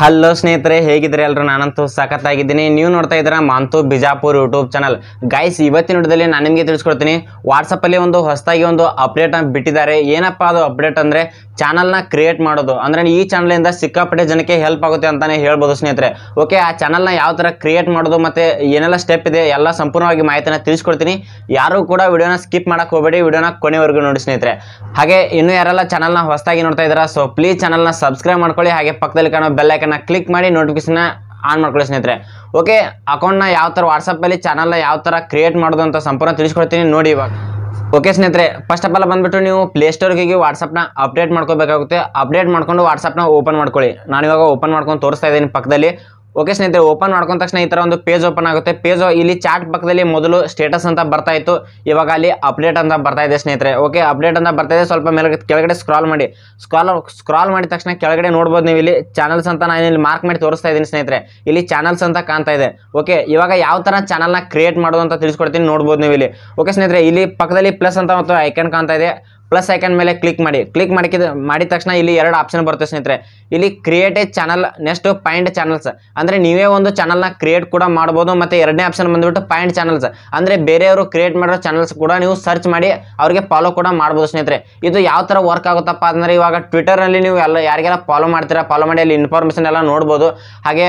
hello ಸ್ನೇಹಿತರೆ ಹೇಗಿದ್ರೆ ಎಲ್ಲರೂ ನಾನಂತೂ ಸಖತ್ತಾಗಿದ್ದೀನಿ ನೀವು ನೋಡ್ತಾ ಇದ್ದೀರಾ Manthu Bijapur YouTube channel guys ಇವತ್ತಿನ ವಿಡಿಯೋದಲ್ಲಿ ನಾನು ನಿಮಗೆ ತಿಳಿಸ್ಕೊಡ್ತೀನಿ ವಾಟ್ಸಪ್ಪಲ್ಲಿ ಒಂದು ಹೊಸದಾಗಿ ಒಂದು ಅಪ್ಡೇಟ್ ಬಿಟ್ಟಿದ್ದಾರೆ ಏನಪ್ಪ ಅದು ಅಪ್ಡೇಟ್ ಅಂದರೆ ಚಾನಲ್ನ ಕ್ರಿಯೇಟ್ ಮಾಡೋದು ಅಂದರೆ ಈ ಚಾನಲಿಂದ ಸಿಕ್ಕಾಪಟ್ಟೆ ಜನಕ್ಕೆ ಹೆಲ್ಪ್ ಆಗುತ್ತೆ ಅಂತಲೇ ಹೇಳ್ಬೋದು ಸ್ನೇಹಿತರೆ ಓಕೆ ಆ ಚಾನಲ್ನ ಯಾವ ಥರ ಕ್ರಿಯೇಟ್ ಮಾಡೋದು ಮತ್ತು ಏನೆಲ್ಲ ಸ್ಟೆಪ್ ಇದೆ ಎಲ್ಲ ಸಂಪೂರ್ಣವಾಗಿ ಮಾಹಿತಿನ ತಿಳಿಸ್ಕೊಡ್ತೀನಿ ಯಾರೂ ಕೂಡ ವಿಡಿಯೋನ ಸ್ಕಿಪ್ ಮಾಡಕ್ಕೆ ಹೋಗಬೇಡಿ ವಿಡಿಯೋನ ಕೊನೆವರೆಗೂ ನೋಡಿ ಸ್ನೇಹಿತರೆ ಹಾಗೆ ಇನ್ನೂ ಯಾರೆಲ್ಲ ಚಾನಲ್ನ ಹೊಸದಾಗಿ ನೋಡ್ತಾ ಇದ್ದಾರೆ ಸೊ ಪ್ಲೀಸ್ ಚಾನಲ್ನ ಸಬ್ಸ್ಕ್ರೈಬ್ ಮಾಡ್ಕೊಳ್ಳಿ ಹಾಗೆ ಪಕ್ಕದಲ್ಲಿ ಕಾಣೋ ಬೆಲ್ಲೈಕನ್ ಐಕನ್ನ ಕ್ಲಿಕ್ ಮಾಡಿ ನೋಟಿಫಿಕೇಶನ್ ಆನ್ ಮಾಡ್ಕೊಳ್ಳಿ ಸ್ನೇಹಿತರೆ ಓಕೆ ಅಕೌಂಟ್ನ ಯಾವ ಥರ ವಾಟ್ಸಪ್ಪಲ್ಲಿ ಚಾನಲ್ನ ಯಾವ ಥರ ಕ್ರಿಯೇಟ್ ಮಾಡೋದು ಅಂತ ಸಂಪೂರ್ಣ ತಿಳಿಸ್ಕೊಡ್ತೀನಿ ನೋಡಿ ಇವಾಗ ಓಕೆ ಸ್ನೇಹಿತರೆ ಫಸ್ಟ್ ಆಫ್ ಆಲ್ ಬಂದ್ಬಿಟ್ಟು ನೀವು ಪ್ಲೇಸ್ಟೋರ್ಗೆ ವಾಟ್ಸಾಪ್ ವಾಟ್ಸಪ್ನ ಅಪ್ಡೇಟ್ ಮಾಡ್ಕೋಬೇಕಾಗುತ್ತೆ ಅಪ್ಡೇಟ್ ಮಾಡ್ಕೊಂಡು ವಾಟ್ಸಪ್ನ ಓಪನ್ ಮಾಡ್ಕೊಳ್ಳಿ ನಾನು ಇವಾಗ ಓಪನ್ ಮಾಡ್ಕೊಂಡು ತೋರಿಸ್ತಾ ಇದ್ದೀನಿ ಪಕ್ಕದಲ್ಲಿ ಓಕೆ ಸ್ನೇಹಿತರೆ ಓಪನ್ ಮಾಡ್ಕೊಂಡ ತಕ್ಷಣ ಈ ಥರ ಒಂದು ಪೇಜ್ ಓಪನ್ ಆಗುತ್ತೆ ಪೇಜ್ ಇಲ್ಲಿ ಚಾಟ್ ಪಕ್ಕದಲ್ಲಿ ಮೊದಲು ಸ್ಟೇಟಸ್ ಅಂತ ಬರ್ತಾ ಇತ್ತು ಇವಾಗ ಅಲ್ಲಿ ಅಪ್ಡೇಟ್ ಅಂತ ಬರ್ತಾ ಇದೆ ಸ್ನೇಹಿತರೆ ಓಕೆ ಅಪ್ಡೇಟ್ ಅಂತ ಬರ್ತಾ ಇದೆ ಸ್ವಲ್ಪ ಮೇಲೆ ಕೆಳಗಡೆ ಸ್ಕ್ರಾಲ್ ಮಾಡಿ ಸ್ಕ್ರಾಲ್ ಸ್ಕ್ರಾಲ್ ಮಾಡಿದ ತಕ್ಷಣ ಕೆಳಗಡೆ ನೋಡ್ಬೋದು ನೀವು ಇಲ್ಲಿ ಚಾನಲ್ಸ್ ಅಂತ ನಾನು ಇಲ್ಲಿ ಮಾರ್ಕ್ ಮಾಡಿ ತೋರಿಸ್ತಾ ಇದ್ದೀನಿ ಸ್ನೇಹಿತರೆ ಇಲ್ಲಿ ಚಾನಲ್ಸ್ ಅಂತ ಕಾಣ್ತಾ ಇದೆ ಓಕೆ ಇವಾಗ ಯಾವ ಥರ ಚಾನಲ್ನ ಕ್ರಿಯೇಟ್ ಮಾಡೋದು ಅಂತ ತಿಳಿಸ್ಕೊಡ್ತೀನಿ ನೋಡ್ಬೋದು ನೀವು ಇಲ್ಲಿ ಓಕೆ ಸ್ನೇಹಿತರೆ ಇಲ್ಲಿ ಪಕ್ಕದಲ್ಲಿ ಪ್ಲಸ್ ಅಂತ ಮತ್ತು ಐಕನ್ ಕಾಣ್ತಾ ಇದೆ ಪ್ಲಸ್ ಐಕನ್ ಮೇಲೆ ಕ್ಲಿಕ್ ಮಾಡಿ ಕ್ಲಿಕ್ ಮಾಡಿದ ಮಾಡಿದ ತಕ್ಷಣ ಇಲ್ಲಿ ಎರಡು ಆಪ್ಷನ್ ಬರುತ್ತೆ ಸ್ನೇಹಿತರೆ ಇಲ್ಲಿ create a channel next point channels ಅಂದರೆ ನೀವೇ ಒಂದು ಚಾನಲ್ನ ಕ್ರಿಯೇಟ್ ಕೂಡ ಮಾಡ್ಬೋದು ಮತ್ತು ಎರಡನೇ ಆಪ್ಷನ್ ಬಂದುಬಿಟ್ಟು ಪಾಯಿಂಟ್ ಚಾನಲ್ಸ್ ಅಂದರೆ ಬೇರೆಯವರು ಕ್ರಿಯೇಟ್ ಮಾಡಿರೋ ಚಾನಲ್ಸ್ ಕೂಡ ನೀವು ಸರ್ಚ್ ಮಾಡಿ ಅವರಿಗೆ ಫಾಲೋ ಕೂಡ ಮಾಡ್ಬೋದು ಸ್ನೇಹಿತರೆ ಇದು ಯಾವ ಥರ ವರ್ಕ್ ಆಗುತ್ತಪ್ಪ ಅಂದರೆ ಇವಾಗ ಟ್ವಿಟರ್ನಲ್ಲಿ ನೀವು ಎಲ್ಲ ಯಾರಿಗೆಲ್ಲ ಫಾಲೋ ಮಾಡ್ತೀರಾ ಫಾಲೋ ಮಾಡಿ ಅಲ್ಲಿ ಇನ್ಫಾರ್ಮೇಷನ್ ಎಲ್ಲ ನೋಡ್ಬೋದು ಹಾಗೆ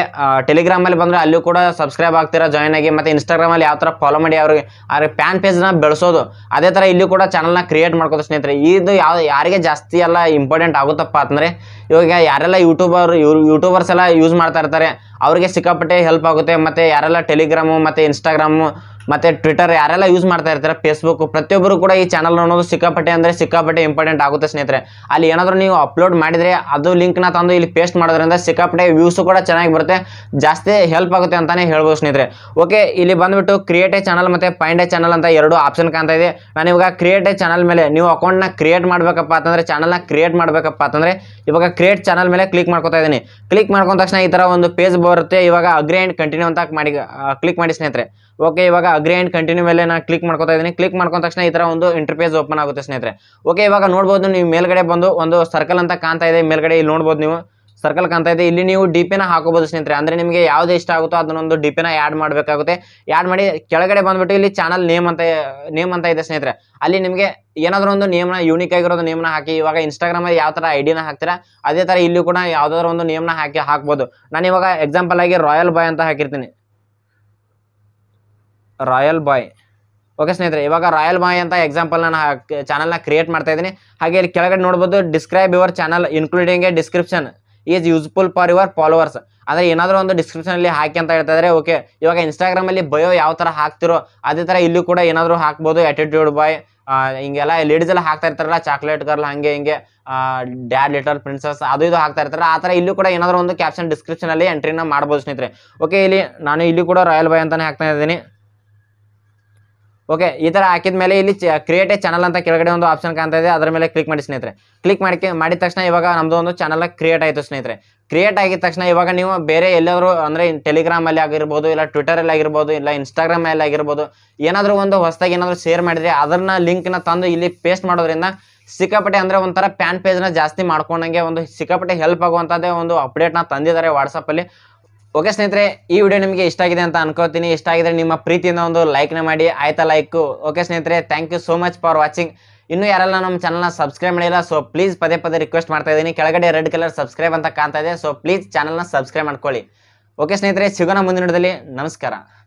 ಟೆಲಿಗ್ರಾಮಲ್ಲಿ ಬಂದರೆ ಅಲ್ಲೂ ಕೂಡ ಸಬ್ಸ್ಕ್ರೈಬ್ ಆಗ್ತೀರಾ ಜಾಯ್ನ್ ಆಗಿ ಮತ್ತು ಇನ್ಸ್ಟಾಗ್ರಾಮಲ್ಲಿ ಯಾವ ಥರ ಫಾಲೋ ಮಾಡಿ ಅವ್ರಿಗೆ ಅವ್ರಿಗೆ ಪ್ಯಾನ್ ಪೇಜ್ನ ಬೆಳೆಸೋದು ಅದೇ ಥರ ಇಲ್ಲೂ ಕೂಡ ಚಾನಲ್ನ ಕ್ರಿಯೇಟ್ ಮಾಡ್ಕೋದು ಸ್ನೇಹಿತರೆ ಇದು ಯಾವ ಯಾರಿಗೆ ಜಾಸ್ತಿ ಎಲ್ಲ ಇಂಪಾರ್ಟೆಂಟ್ ಆಗುತ್ತಪ್ಪ ಅಂತಂದ್ರೆ ಇವಾಗ ಯಾರೆಲ್ಲ ಯೂಟ್ಯೂಬರ್ ಯೂಟ್ಯೂಬರ್ಸ್ ಎಲ್ಲ ಯೂಸ್ ಮಾಡ್ತಾ ಇರ್ತಾರೆ ಅವ್ರಿಗೆ ಸಿಕ್ಕಾಪಟ್ಟೆ ಹೆಲ್ಪ್ ಆಗುತ್ತೆ ಮತ್ತು ಯಾರೆಲ್ಲ ಟೆಲಿಗ್ರಾಮು ಮತ್ತು ಇನ್ಸ್ಟಾಗ್ರಾಮು ಮತ್ತು ಟ್ವಿಟರ್ ಯಾರೆಲ್ಲ ಯೂಸ್ ಮಾಡ್ತಾ ಇರ್ತಾರೆ ಫೇಸ್ಬುಕ್ ಪ್ರತಿಯೊಬ್ಬರು ಕೂಡ ಈ ಚಾನಲ್ ಅನ್ನೋದು ಸಿಕ್ಕಾಪಟ್ಟೆ ಅಂದರೆ ಸಿಕ್ಕಾಪಟ್ಟೆ ಇಂಪಾರ್ಟೆಂಟ್ ಆಗುತ್ತೆ ಸ್ನೇಹಿತರೆ ಅಲ್ಲಿ ಏನಾದರೂ ನೀವು ಅಪ್ಲೋಡ್ ಮಾಡಿದರೆ ಅದು ಲಿಂಕ್ನ ತಂದು ಇಲ್ಲಿ ಪೇಸ್ಟ್ ಮಾಡೋದ್ರಿಂದ ಸಿಕ್ಕಾಪಟ್ಟೆ ವ್ಯೂಸ್ ಕೂಡ ಚೆನ್ನಾಗಿ ಬರುತ್ತೆ ಜಾಸ್ತಿ ಹೆಲ್ಪ್ ಆಗುತ್ತೆ ಅಂತಾನೆ ಹೇಳ್ಬೋದು ಸ್ನೇಹಿತರೆ ಓಕೆ ಇಲ್ಲಿ ಬಂದ್ಬಿಟ್ಟು ಕ್ರಿಯೇಟ್ ಎ ಚಾನಲ್ ಮತ್ತು ಫೈಂಡ್ ಎ ಚಾನಲ್ ಅಂತ ಎರಡು ಆಪ್ಷನ್ ಕಾಣ್ತಾ ಇದೆ ನಾನು ಇವಾಗ ಕ್ರಿಯೇಟ್ ಎ ಚಾನಲ್ ಮೇಲೆ ನೀವು ನ ಕ್ರಿಯೇಟ್ ಮಾಡಬೇಕಪ್ಪ ಅಂತಂದರೆ ಚಾನಲ್ನ ಕ್ರಿಯೇಟ್ ಮಾಡಬೇಕಪ್ಪ ಅಂತಂದರೆ ಇವಾಗ ಕ್ರಿಯೇಟ್ ಚಾನಲ್ ಮೇಲೆ ಕ್ಲಿಕ್ ಮಾಡ್ಕೊತಾ ಇದ್ದೀನಿ ಕ್ಲಿಕ್ ಮಾಡ್ಕೊಂಡ ತಕ್ಷಣ ಈ ಥರ ಒಂದು ಪೇಜ್ ಬರುತ್ತೆ ಇವಾಗ ಅಗ್ರಿ ಅಂಡ್ ಕಂಟಿನ್ಯೂ ಅಂತ ಮಾಡಿ ಕ್ಲಿಕ್ ಮಾಡಿ ಸ್ನೇಹಿತರೆ ಓಕೆ ಇವಾಗ ಅಗ್ರಿ ಆ್ಯಂಡ್ ಕಂಟಿನ್ಯೂ ಮೇಲೆ ನಾನು ಕ್ಲಿಕ್ ಮಾಡ್ಕೊತಾ ಇದ್ದೀನಿ ಕ್ಲಿಕ್ ಮಾಡ್ಕೊಂಡ ತಕ್ಷಣ ಈ ತರ ಒಂದು ಇಂಟರ್ಫೇಸ್ ಓಪನ್ ಆಗುತ್ತೆ ಸ್ನೇಹಿತರೆ ಓಕೆ ಇವಾಗ ನೋಡ್ಬೋದು ನೀವು ಮೇಲ್ಗಡೆ ಬಂದು ಒಂದು ಸರ್ಕಲ್ ಅಂತ ಕಾಣ್ತಾ ಇದೆ ಮೇಲ್ಗಡೆ ಇಲ್ಲಿ ನೋಡ್ಬೋದು ನೀವು ಸರ್ಕಲ್ ಕಾಣ್ತಾ ಇದೆ ಇಲ್ಲಿ ನೀವು ಡಿ ಪಿನ ಹಾಕೋಬಹುದು ಸ್ನೇಹಿತರೆ ಅಂದರೆ ನಿಮಗೆ ಯಾವ್ದು ಇಷ್ಟ ಆಗುತ್ತೋ ಅದನ್ನೊಂದು ಡಿ ಪಿನ ಆ್ಯಡ್ ಮಾಡಬೇಕಾಗುತ್ತೆ ಆ್ಯಡ್ ಮಾಡಿ ಕೆಳಗಡೆ ಬಂದ್ಬಿಟ್ಟು ಇಲ್ಲಿ ಚಾನಲ್ ನೇಮ್ ಅಂತ ನೇಮ್ ಅಂತ ಇದೆ ಸ್ನೇಹಿತರೆ ಅಲ್ಲಿ ನಿಮಗೆ ಏನಾದರೂ ಒಂದು ನೇಮ್ನ ಯೂನಿಕ್ ಆಗಿರೋದು ನೇಮ್ನ ಹಾಕಿ ಇವಾಗ ಇನ್ಸ್ಟಾಗ್ರಾಮಲ್ಲಿ ಯಾವ ಥರ ಐಡಿನ ಹಾಕ್ತೀರಾ ಅದೇ ಥರ ಇಲ್ಲಿ ಕೂಡ ಯಾವುದಾದ್ರು ಒಂದು ನೇಮ್ನ ಹಾಕಿ ಹಾಕ್ಬೋದು ನಾನು ಇವಾಗ ಎಕ್ಸಾಂಪಲ್ ಆಗಿ ರಾಯಲ್ ಬಾಯ್ ಅಂತ ಹಾಕಿರ್ತೀನಿ ರಾಯಲ್ ಬಾಯ್ ಓಕೆ ಸ್ನೇಹಿತರೆ ಇವಾಗ ರಾಯಲ್ ಬಾಯ್ ಅಂತ ಎಕ್ಸಾಂಪಲ್ ನಾನು ಚಾನಲ್ನ ಕ್ರಿಯೇಟ್ ಮಾಡ್ತಾ ಇದ್ದೀನಿ ಹಾಗೆ ಇಲ್ಲಿ ಕೆಳಗಡೆ ನೋಡ್ಬೋದು describe your channel including a description is useful for your followers ಅಂದರೆ ಏನಾದರೂ ಒಂದು ಡಿಸ್ಕ್ರಿಪ್ಷನಲ್ಲಿ ಹಾಕಿ ಅಂತ ಹೇಳ್ತಾ ಇದ್ದಾರೆ ಓಕೆ ಇವಾಗ ಇನ್ಸ್ಟಾಗ್ರಾಮಲ್ಲಿ ಬಯೋ ಯಾವ ಥರ ಹಾಕ್ತಿರೋ ಅದೇ ಥರ ಇಲ್ಲೂ ಕೂಡ ಏನಾದರೂ ಹಾಕ್ಬೋದು ಆ್ಯಟಿಟ್ಯೂಡ್ ಬಾಯ್ ಹಿಂಗೆಲ್ಲ ಲೇಡೀಸ್ ಎಲ್ಲ ಹಾಕ್ತಾ ಇರ್ತಾರಲ್ಲ ಚಾಕ್ಲೇಟ್ ಗರ್ಲ್ ಹಂಗೆ ಹಿಂಗೆ ಡ್ಯಾಡ್ ಲಿಟಲ್ ಪ್ರಿನ್ಸಸ್ ಅದು ಇದು ಹಾಕ್ತಾ ಇರ್ತಾರೆ ಆ ಥರ ಇಲ್ಲೂ ಕೂಡ ಏನಾದರೂ ಒಂದು ಕ್ಯಾಪ್ಷನ್ ಡಿಸ್ಕ್ರಿಪ್ಷನಲ್ಲಿ ಎಂಟ್ರಿನ ಮಾಡ್ಬೋದು ಸ್ನೇಹಿತರೆ ಓಕೆ ಇಲ್ಲಿ ನಾನು ಇಲ್ಲಿ ಕೂಡ ರಾಯಲ್ ಬಾಯ್ ಅಂತಲೇ ಹಾಕ್ತಾ ಇದ್ದೀನಿ ಓಕೆ ಈ ಥರ ಹಾಕಿದ ಮೇಲೆ ಇಲ್ಲಿ ಕ್ರಿಯೇಟ್ ಎ ಚಾನಲ್ ಅಂತ ಕೆಳಗಡೆ ಒಂದು ಆಪ್ಷನ್ ಕಾಣ್ತಾ ಇದೆ ಅದರ ಮೇಲೆ ಕ್ಲಿಕ್ ಮಾಡಿ ಸ್ನೇಹಿತರೆ ಕ್ಲಿಕ್ ಮಾಡಿ ಮಾಡಿದ ತಕ್ಷಣ ಇವಾಗ ನಮ್ಮದು ಒಂದು ಚಾನಲ್ ಕ್ರಿಯೇಟ್ ಆಯಿತು ಸ್ನೇಹಿತರೆ ಕ್ರಿಯೇಟ್ ಆಗಿದ ತಕ್ಷಣ ಇವಾಗ ನೀವು ಬೇರೆ ಎಲ್ಲಾದರೂ ಅಂದರೆ ಟೆಲಿಗ್ರಾಮಲ್ಲಿ ಆಗಿರ್ಬೋದು ಇಲ್ಲ ಟ್ವಿಟರಲ್ಲಿ ಆಗಿರ್ಬೋದು ಇಲ್ಲ ಇನ್ಸ್ಟಾಗ್ರಾಮಲ್ಲಿ ಆಗಿರ್ಬೋದು ಏನಾದರೂ ಒಂದು ಹೊಸದಾಗಿ ಏನಾದರೂ ಶೇರ್ ಮಾಡಿದರೆ ಅದನ್ನ ಲಿಂಕ್ನ ತಂದು ಇಲ್ಲಿ ಪೇಸ್ಟ್ ಮಾಡೋದ್ರಿಂದ ಸಿಕ್ಕಾಪಟ್ಟೆ ಅಂದರೆ ಒಂಥರ ಪ್ಯಾನ್ ಪೇಜ್ನ ಜಾಸ್ತಿ ಮಾಡ್ಕೊಂಡಂಗೆ ಒಂದು ಸಿಕ್ಕಾಪಟ್ಟೆ ಹೆಲ್ಪ್ ಆಗುವಂಥದ್ದೇ ಒಂದು ನ ತಂದಿದ್ದಾರೆ ವಾಟ್ಸಪ್ಪಲ್ಲಿ ಓಕೆ ಸ್ನೇಹಿತರೆ ಈ ವಿಡಿಯೋ ನಿಮಗೆ ಇಷ್ಟ ಆಗಿದೆ ಅಂತ ಅನ್ಕೋತೀನಿ ಇಷ್ಟ ಆಗಿದ್ರೆ ನಿಮ್ಮ ಪ್ರೀತಿಯಿಂದ ಒಂದು ಲೈಕ್ನ ಮಾಡಿ ಆಯ್ತಾ ಲೈಕ್ ಓಕೆ ಸ್ನೇಹಿತರೆ thank you so much for watching ಇನ್ನೂ ಯಾರೆಲ್ಲ ನಮ್ಮ ಚಾನಲ್ನ ಸಬ್ಸ್ಕ್ರೈಬ್ ಮಾಡಿಲ್ಲ ಸೊ ಪ್ಲೀಸ್ ಪದೇ ಪದೇ ರಿಕ್ವೆಸ್ಟ್ ಮಾಡ್ತಾ ಇದ್ದೀನಿ ಕೆಳಗಡೆ ರೆಡ್ ಕಲರ್ ಸಬ್ಸ್ಕ್ರೈಬ್ ಅಂತ ಕಾಣ್ತಾ ಇದೆ ಸೊ ಪ್ಲೀಸ್ ಚಾನಲ್ನ ಸಬ್ಸ್ಕ್ರೈಬ್ ಮಾಡ್ಕೊಳ್ಳಿ ಓಕೆ ಸ್ನೇಹಿತರೆ ಸಿಗೋಣ ಮುಂದಿನ ನಮಸ್ಕಾರ